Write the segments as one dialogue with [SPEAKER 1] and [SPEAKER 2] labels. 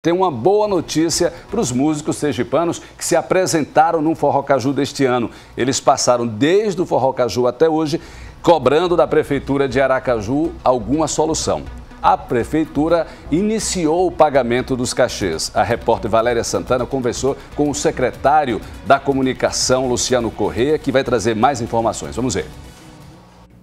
[SPEAKER 1] Tem uma boa notícia para os músicos sergipanos que se apresentaram no Forró Caju deste ano. Eles passaram desde o Forró Caju até hoje cobrando da Prefeitura de Aracaju alguma solução. A Prefeitura iniciou o pagamento dos cachês. A repórter Valéria Santana conversou com o secretário da Comunicação, Luciano Correia, que vai trazer mais informações. Vamos ver.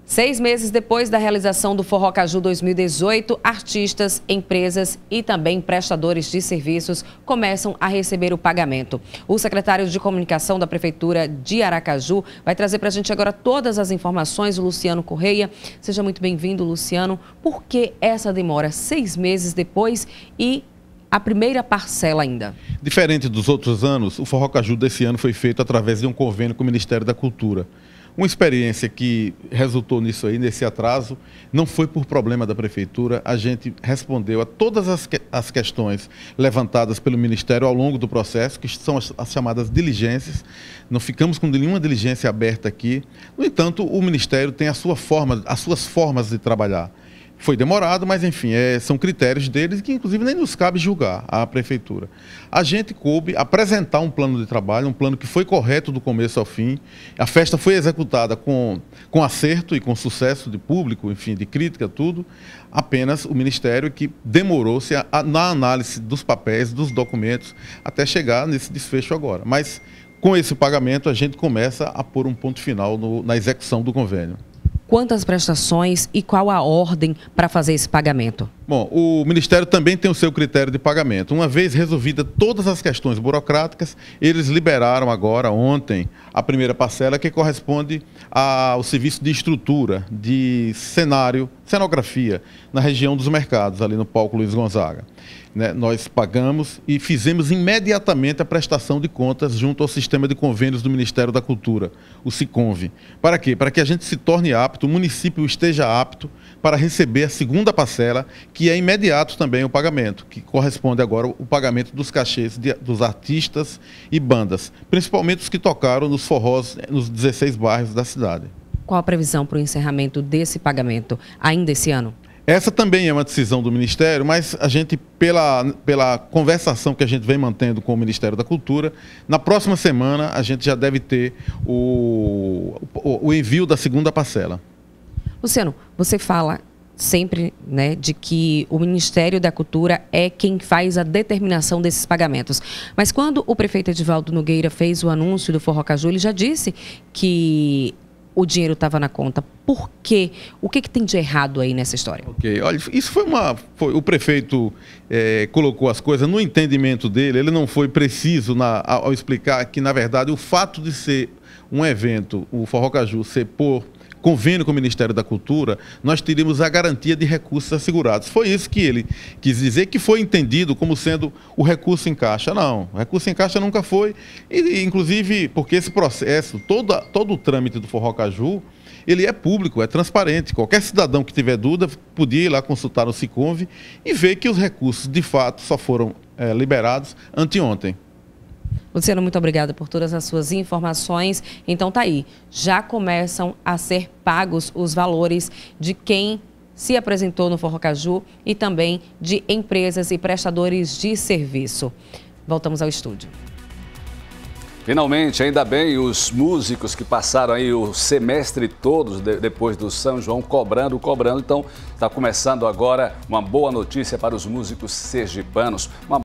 [SPEAKER 2] Seis meses depois da realização do Forró Caju 2018, artistas, empresas e também prestadores de serviços começam a receber o pagamento. O secretário de Comunicação da Prefeitura de Aracaju vai trazer para a gente agora todas as informações, o Luciano Correia. Seja muito bem-vindo, Luciano. Por que essa demora seis meses depois e a primeira parcela ainda.
[SPEAKER 3] Diferente dos outros anos, o Forró Caju desse ano foi feito através de um convênio com o Ministério da Cultura. Uma experiência que resultou nisso aí, nesse atraso, não foi por problema da prefeitura. A gente respondeu a todas as, que, as questões levantadas pelo Ministério ao longo do processo, que são as, as chamadas diligências. Não ficamos com nenhuma diligência aberta aqui. No entanto, o Ministério tem a sua forma, as suas formas de trabalhar. Foi demorado, mas enfim, é, são critérios deles que inclusive nem nos cabe julgar à prefeitura. A gente coube apresentar um plano de trabalho, um plano que foi correto do começo ao fim. A festa foi executada com, com acerto e com sucesso de público, enfim, de crítica, tudo. Apenas o Ministério que demorou-se na análise dos papéis, dos documentos, até chegar nesse desfecho agora. Mas com esse pagamento a gente começa a pôr um ponto final no, na execução do convênio
[SPEAKER 2] quantas prestações e qual a ordem para fazer esse pagamento?
[SPEAKER 3] Bom, o Ministério também tem o seu critério de pagamento. Uma vez resolvida todas as questões burocráticas, eles liberaram agora, ontem, a primeira parcela que corresponde ao serviço de estrutura, de cenário cenografia na região dos mercados, ali no palco Luiz Gonzaga. Né? Nós pagamos e fizemos imediatamente a prestação de contas junto ao sistema de convênios do Ministério da Cultura, o SICONVE. Para quê? Para que a gente se torne apto, o município esteja apto para receber a segunda parcela, que é imediato também o pagamento, que corresponde agora o pagamento dos cachês de, dos artistas e bandas, principalmente os que tocaram nos forrós, nos 16 bairros da cidade.
[SPEAKER 2] Qual a previsão para o encerramento desse pagamento ainda esse ano?
[SPEAKER 3] Essa também é uma decisão do Ministério, mas a gente, pela, pela conversação que a gente vem mantendo com o Ministério da Cultura, na próxima semana a gente já deve ter o, o, o envio da segunda parcela.
[SPEAKER 2] Luciano, você fala sempre né, de que o Ministério da Cultura é quem faz a determinação desses pagamentos. Mas quando o prefeito Edivaldo Nogueira fez o anúncio do Forró Caju, ele já disse que o dinheiro estava na conta. Por quê? O que, que, tem de errado aí nessa história?
[SPEAKER 3] Ok, olha, isso foi uma. Foi, o prefeito é, colocou as coisas no entendimento dele, ele não foi preciso na, ao explicar que, na verdade, o fato de ser um evento, o Forró Caju, ser por convênio com o Ministério da Cultura, nós teríamos a garantia de recursos assegurados. Foi isso que ele quis dizer, que foi entendido como sendo o recurso em caixa. Não, o recurso em caixa nunca foi. E, inclusive, porque esse processo, todo, todo o trâmite do Forró Caju, ele é público, é transparente. Qualquer cidadão que tiver dúvida podia ir lá consultar o Siconve e ver que os recursos, de fato, só foram é, liberados anteontem.
[SPEAKER 2] Luciano, muito obrigada por todas as suas informações. Então tá aí, já começam a ser pagos os valores de quem se apresentou no Forrocaju e também de empresas e prestadores de serviço. Voltamos ao estúdio.
[SPEAKER 1] Finalmente, ainda bem, os músicos que passaram aí o semestre todos de, depois do São João cobrando, cobrando. Então, está começando agora uma boa notícia para os músicos sergipanos. Uma